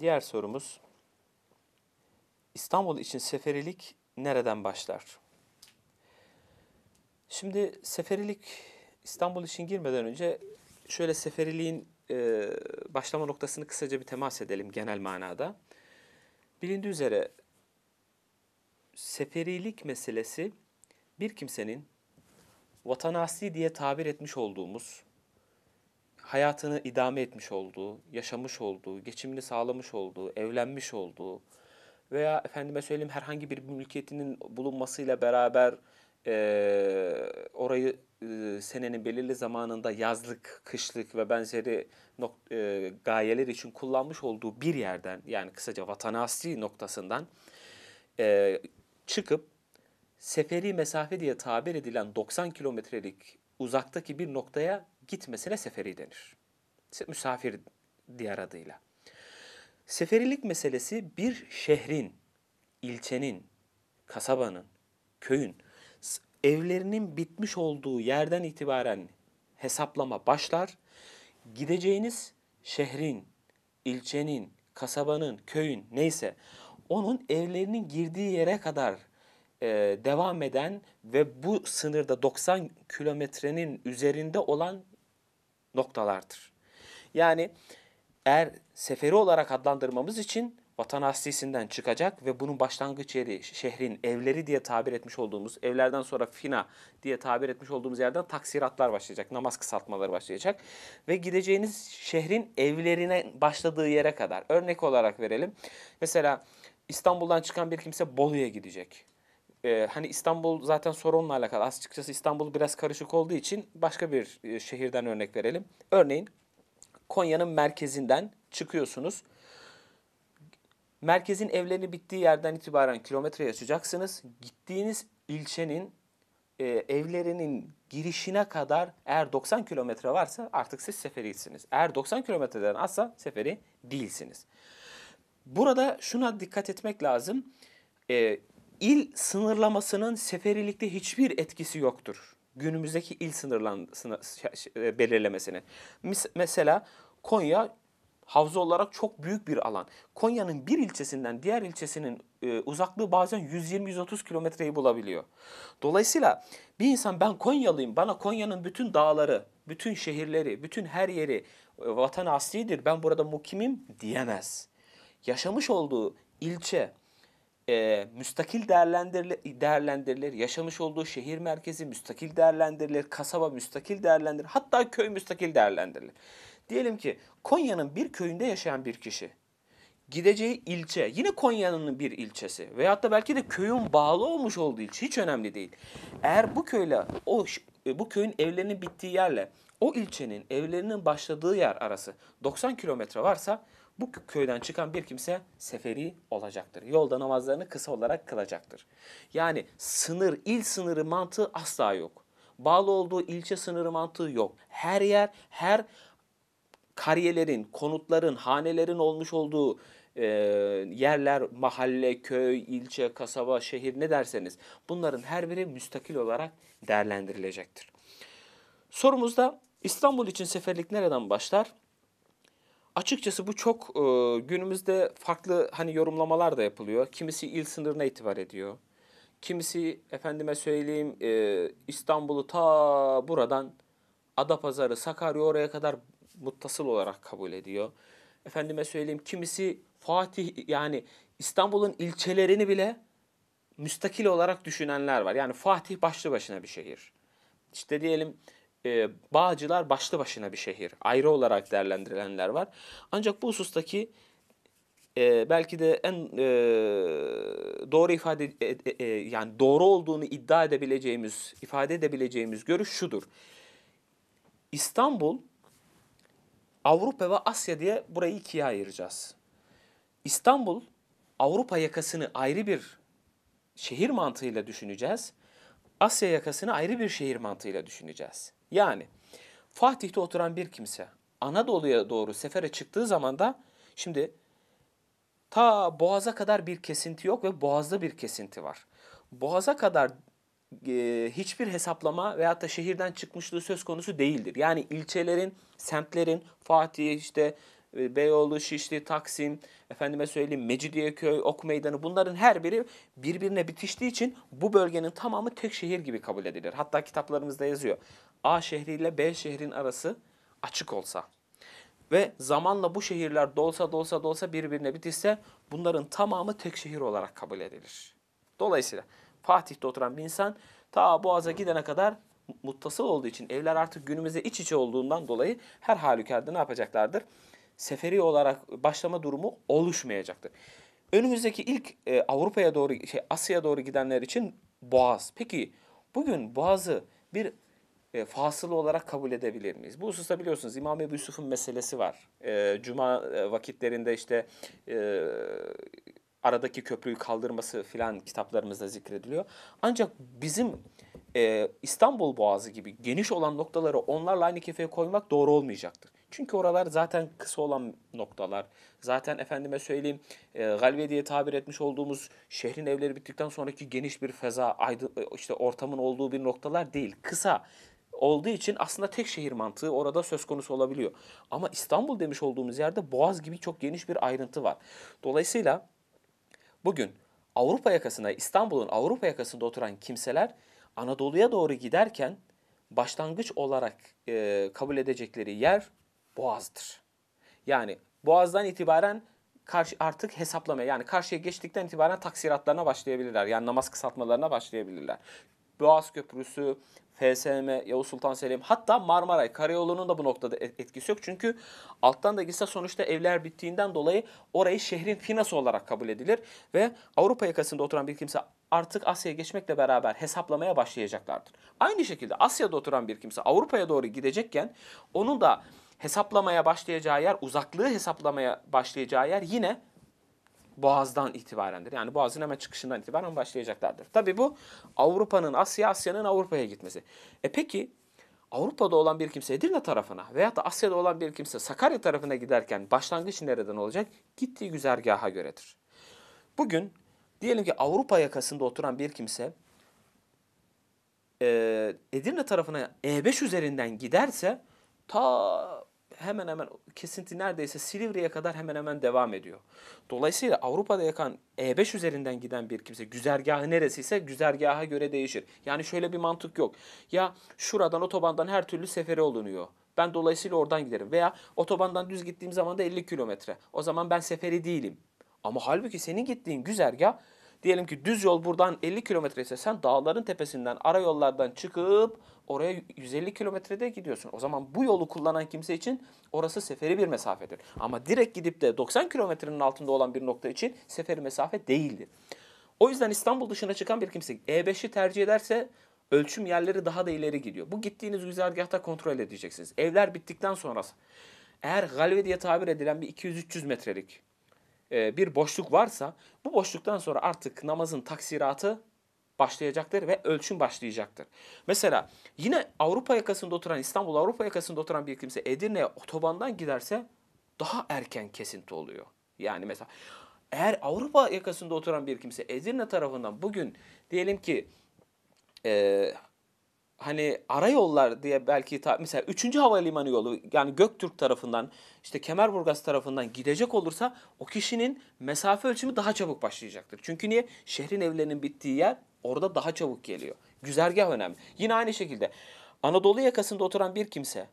Diğer sorumuz İstanbul için seferilik nereden başlar? Şimdi seferilik İstanbul için girmeden önce şöyle seferiliğin e, başlama noktasını kısaca bir temas edelim genel manada. Bilindiği üzere seferilik meselesi bir kimsenin vatanasli diye tabir etmiş olduğumuz hayatını idame etmiş olduğu, yaşamış olduğu, geçimini sağlamış olduğu, evlenmiş olduğu veya efendime söyleyeyim herhangi bir mülkiyetinin bulunmasıyla beraber e, orayı e, senenin belirli zamanında yazlık, kışlık ve benzeri nok- e, gayeler için kullanmış olduğu bir yerden yani kısaca vatanasli noktasından e, çıkıp seferi mesafe diye tabir edilen 90 kilometrelik uzaktaki bir noktaya gitmesine seferi denir. Misafir diğer adıyla. Seferilik meselesi bir şehrin, ilçenin, kasabanın, köyün evlerinin bitmiş olduğu yerden itibaren hesaplama başlar. Gideceğiniz şehrin, ilçenin, kasabanın, köyün neyse onun evlerinin girdiği yere kadar e, devam eden ve bu sınırda 90 kilometrenin üzerinde olan noktalardır. Yani eğer seferi olarak adlandırmamız için vatan hastisinden çıkacak ve bunun başlangıç yeri şehrin evleri diye tabir etmiş olduğumuz, evlerden sonra fina diye tabir etmiş olduğumuz yerden taksiratlar başlayacak, namaz kısaltmaları başlayacak ve gideceğiniz şehrin evlerine başladığı yere kadar. Örnek olarak verelim. Mesela İstanbul'dan çıkan bir kimse Bolu'ya gidecek e, hani İstanbul zaten sorunla alakalı. Açıkçası İstanbul biraz karışık olduğu için başka bir e, şehirden örnek verelim. Örneğin Konya'nın merkezinden çıkıyorsunuz. Merkezin evlerini bittiği yerden itibaren kilometreye açacaksınız. Gittiğiniz ilçenin e, evlerinin girişine kadar eğer 90 kilometre varsa artık siz seferisiniz. Eğer 90 kilometreden azsa seferi değilsiniz. Burada şuna dikkat etmek lazım. E, il sınırlamasının seferilikte hiçbir etkisi yoktur. Günümüzdeki il sınırlamasını şey, şey, e, belirlemesine Mesela Konya havza olarak çok büyük bir alan. Konya'nın bir ilçesinden diğer ilçesinin e, uzaklığı bazen 120-130 kilometreyi bulabiliyor. Dolayısıyla bir insan ben Konyalıyım, bana Konya'nın bütün dağları, bütün şehirleri, bütün her yeri e, vatan aslidir, ben burada mukimim diyemez. Yaşamış olduğu ilçe, e, müstakil değerlendirilir, değerlendirilir, yaşamış olduğu şehir merkezi müstakil değerlendirilir, kasaba müstakil değerlendirilir, hatta köy müstakil değerlendirilir. Diyelim ki Konya'nın bir köyünde yaşayan bir kişi gideceği ilçe yine Konya'nın bir ilçesi veyahut da belki de köyün bağlı olmuş olduğu ilçe hiç önemli değil. Eğer bu köyle o e, bu köyün evlerinin bittiği yerle o ilçenin evlerinin başladığı yer arası 90 kilometre varsa bu köyden çıkan bir kimse seferi olacaktır. Yolda namazlarını kısa olarak kılacaktır. Yani sınır, il sınırı mantığı asla yok. Bağlı olduğu ilçe sınırı mantığı yok. Her yer, her kariyelerin, konutların, hanelerin olmuş olduğu e, yerler, mahalle, köy, ilçe, kasaba, şehir ne derseniz bunların her biri müstakil olarak değerlendirilecektir. Sorumuzda İstanbul için seferlik nereden başlar? Açıkçası bu çok e, günümüzde farklı hani yorumlamalar da yapılıyor. Kimisi il sınırına itibar ediyor. Kimisi efendime söyleyeyim e, İstanbul'u ta buradan Adapazarı, Sakarya oraya kadar muttasıl olarak kabul ediyor. Efendime söyleyeyim kimisi Fatih yani İstanbul'un ilçelerini bile müstakil olarak düşünenler var. Yani Fatih başlı başına bir şehir. İşte diyelim e, Bağcılar başlı başına bir şehir. Ayrı olarak değerlendirilenler var. Ancak bu husustaki e, belki de en e, doğru ifade e, e, e, yani doğru olduğunu iddia edebileceğimiz, ifade edebileceğimiz görüş şudur. İstanbul Avrupa ve Asya diye burayı ikiye ayıracağız. İstanbul Avrupa yakasını ayrı bir şehir mantığıyla düşüneceğiz. Asya yakasını ayrı bir şehir mantığıyla düşüneceğiz. Yani Fatih'te oturan bir kimse Anadolu'ya doğru sefere çıktığı zaman da şimdi ta Boğaz'a kadar bir kesinti yok ve Boğaz'da bir kesinti var. Boğaz'a kadar e, hiçbir hesaplama veyahut da şehirden çıkmışlığı söz konusu değildir. Yani ilçelerin, semtlerin, Fatih işte e, Beyoğlu, Şişli, Taksim, efendime söyleyeyim Mecidiyeköy, Ok Meydanı bunların her biri birbirine bitiştiği için bu bölgenin tamamı tek şehir gibi kabul edilir. Hatta kitaplarımızda yazıyor. A şehriyle B şehrin arası açık olsa ve zamanla bu şehirler dolsa dolsa dolsa birbirine bitirse bunların tamamı tek şehir olarak kabul edilir. Dolayısıyla Fatih'te oturan bir insan ta Boğaz'a gidene kadar muttasıl olduğu için evler artık günümüzde iç içe olduğundan dolayı her halükarda ne yapacaklardır? Seferi olarak başlama durumu oluşmayacaktır. Önümüzdeki ilk e, Avrupa'ya doğru şey Asya'ya doğru gidenler için Boğaz. Peki bugün Boğaz'ı bir e, fasıl olarak kabul edebilir miyiz? Bu hususta biliyorsunuz İmam Ebu Yusuf'un meselesi var. E, Cuma e, vakitlerinde işte e, aradaki köprüyü kaldırması filan kitaplarımızda zikrediliyor. Ancak bizim e, İstanbul Boğazı gibi geniş olan noktaları onlarla aynı kefeye koymak doğru olmayacaktır. Çünkü oralar zaten kısa olan noktalar. Zaten efendime söyleyeyim e, galve diye tabir etmiş olduğumuz şehrin evleri bittikten sonraki geniş bir feza, aydın, e, işte ortamın olduğu bir noktalar değil. Kısa, olduğu için aslında tek şehir mantığı orada söz konusu olabiliyor. Ama İstanbul demiş olduğumuz yerde Boğaz gibi çok geniş bir ayrıntı var. Dolayısıyla bugün Avrupa yakasına, İstanbul'un Avrupa yakasında oturan kimseler Anadolu'ya doğru giderken başlangıç olarak e, kabul edecekleri yer Boğaz'dır. Yani Boğaz'dan itibaren karşı artık hesaplamaya yani karşıya geçtikten itibaren taksiratlarına başlayabilirler. Yani namaz kısaltmalarına başlayabilirler. Boğaz Köprüsü, FSM, Yavuz Sultan Selim hatta Marmaray Karayolu'nun da bu noktada etkisi yok. Çünkü alttan da gitse sonuçta evler bittiğinden dolayı orayı şehrin finası olarak kabul edilir. Ve Avrupa yakasında oturan bir kimse artık Asya'ya geçmekle beraber hesaplamaya başlayacaklardır. Aynı şekilde Asya'da oturan bir kimse Avrupa'ya doğru gidecekken onun da hesaplamaya başlayacağı yer, uzaklığı hesaplamaya başlayacağı yer yine Boğaz'dan itibarendir. Yani Boğaz'ın hemen çıkışından itibaren başlayacaklardır. Tabi bu Avrupa'nın Asya, Asya'nın Avrupa'ya gitmesi. E peki Avrupa'da olan bir kimse Edirne tarafına veya da Asya'da olan bir kimse Sakarya tarafına giderken başlangıç nereden olacak? Gittiği güzergaha göredir. Bugün diyelim ki Avrupa yakasında oturan bir kimse e, Edirne tarafına E5 üzerinden giderse ta hemen hemen kesinti neredeyse Silivri'ye kadar hemen hemen devam ediyor. Dolayısıyla Avrupa'da yakan E5 üzerinden giden bir kimse güzergahı neresiyse güzergaha göre değişir. Yani şöyle bir mantık yok. Ya şuradan otobandan her türlü seferi olunuyor. Ben dolayısıyla oradan giderim. Veya otobandan düz gittiğim zaman da 50 kilometre. O zaman ben seferi değilim. Ama halbuki senin gittiğin güzergah Diyelim ki düz yol buradan 50 kilometre ise sen dağların tepesinden, ara yollardan çıkıp oraya 150 kilometrede gidiyorsun. O zaman bu yolu kullanan kimse için orası seferi bir mesafedir. Ama direkt gidip de 90 kilometrenin altında olan bir nokta için seferi mesafe değildir. O yüzden İstanbul dışına çıkan bir kimse E5'i tercih ederse ölçüm yerleri daha da ileri gidiyor. Bu gittiğiniz güzergahta kontrol edeceksiniz. Evler bittikten sonra eğer galve diye tabir edilen bir 200-300 metrelik e, bir boşluk varsa bu boşluktan sonra artık namazın taksiratı başlayacaktır ve ölçüm başlayacaktır. Mesela yine Avrupa yakasında oturan, İstanbul Avrupa yakasında oturan bir kimse Edirne'ye otobandan giderse daha erken kesinti oluyor. Yani mesela eğer Avrupa yakasında oturan bir kimse Edirne tarafından bugün diyelim ki e, hani ara yollar diye belki ta, mesela 3. havalimanı yolu yani Göktürk tarafından işte Kemerburgaz tarafından gidecek olursa o kişinin mesafe ölçümü daha çabuk başlayacaktır. Çünkü niye? Şehrin evlerinin bittiği yer orada daha çabuk geliyor. Güzergah önemli. Yine aynı şekilde Anadolu yakasında oturan bir kimse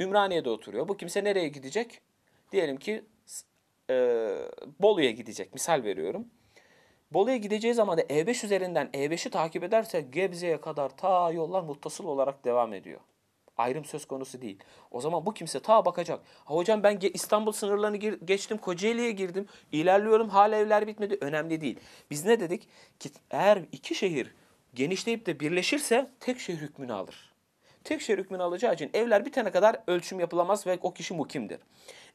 Ümraniye'de oturuyor. Bu kimse nereye gidecek? Diyelim ki e, Bolu'ya gidecek. Misal veriyorum. Bolu'ya gideceği zaman da E5 üzerinden E5'i takip ederse Gebze'ye kadar ta yollar muttasıl olarak devam ediyor. Ayrım söz konusu değil. O zaman bu kimse ta bakacak. Ha hocam ben İstanbul sınırlarını geçtim, Kocaeli'ye girdim, ilerliyorum hala evler bitmedi. Önemli değil. Biz ne dedik? Ki eğer iki şehir genişleyip de birleşirse tek şehir hükmünü alır. Tek şehir hükmünü alacağı için evler bitene kadar ölçüm yapılamaz ve o kişi mukimdir.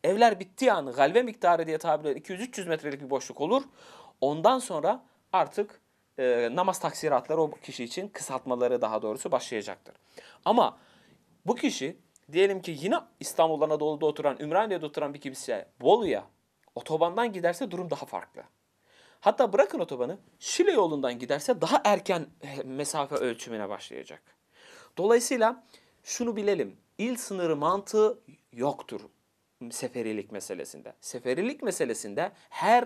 Evler bittiği an galve miktarı diye tabir edilen 200-300 metrelik bir boşluk olur. Ondan sonra artık e, namaz taksiratları o kişi için kısaltmaları daha doğrusu başlayacaktır. Ama bu kişi diyelim ki yine İstanbul Anadolu'da oturan, Ümraniye'de oturan bir kimse Bolu'ya otobandan giderse durum daha farklı. Hatta bırakın otobanı Şile yolundan giderse daha erken e, mesafe ölçümüne başlayacak. Dolayısıyla şunu bilelim. il sınırı mantığı yoktur seferilik meselesinde. Seferilik meselesinde her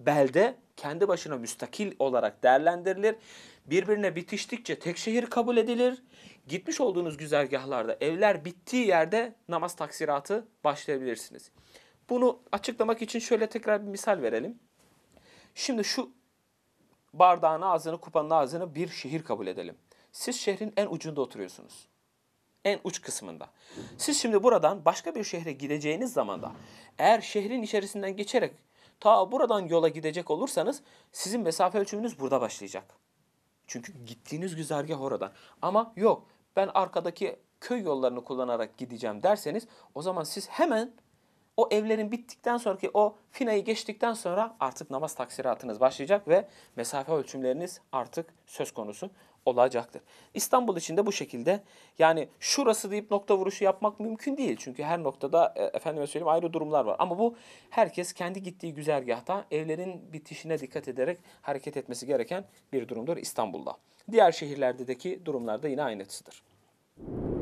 belde kendi başına müstakil olarak değerlendirilir. Birbirine bitiştikçe tek şehir kabul edilir. Gitmiş olduğunuz güzergahlarda evler bittiği yerde namaz taksiratı başlayabilirsiniz. Bunu açıklamak için şöyle tekrar bir misal verelim. Şimdi şu bardağın ağzını, kupanın ağzını bir şehir kabul edelim. Siz şehrin en ucunda oturuyorsunuz. En uç kısmında. Siz şimdi buradan başka bir şehre gideceğiniz zaman da eğer şehrin içerisinden geçerek Ta buradan yola gidecek olursanız sizin mesafe ölçümünüz burada başlayacak. Çünkü gittiğiniz güzergah oradan. Ama yok ben arkadaki köy yollarını kullanarak gideceğim derseniz o zaman siz hemen o evlerin bittikten sonra ki o finayı geçtikten sonra artık namaz taksiratınız başlayacak ve mesafe ölçümleriniz artık söz konusu olacaktır. İstanbul için de bu şekilde yani şurası deyip nokta vuruşu yapmak mümkün değil. Çünkü her noktada e, efendime söyleyeyim ayrı durumlar var. Ama bu herkes kendi gittiği güzergahta evlerin bitişine dikkat ederek hareket etmesi gereken bir durumdur İstanbul'da. Diğer şehirlerdeki durumlarda yine aynısıdır.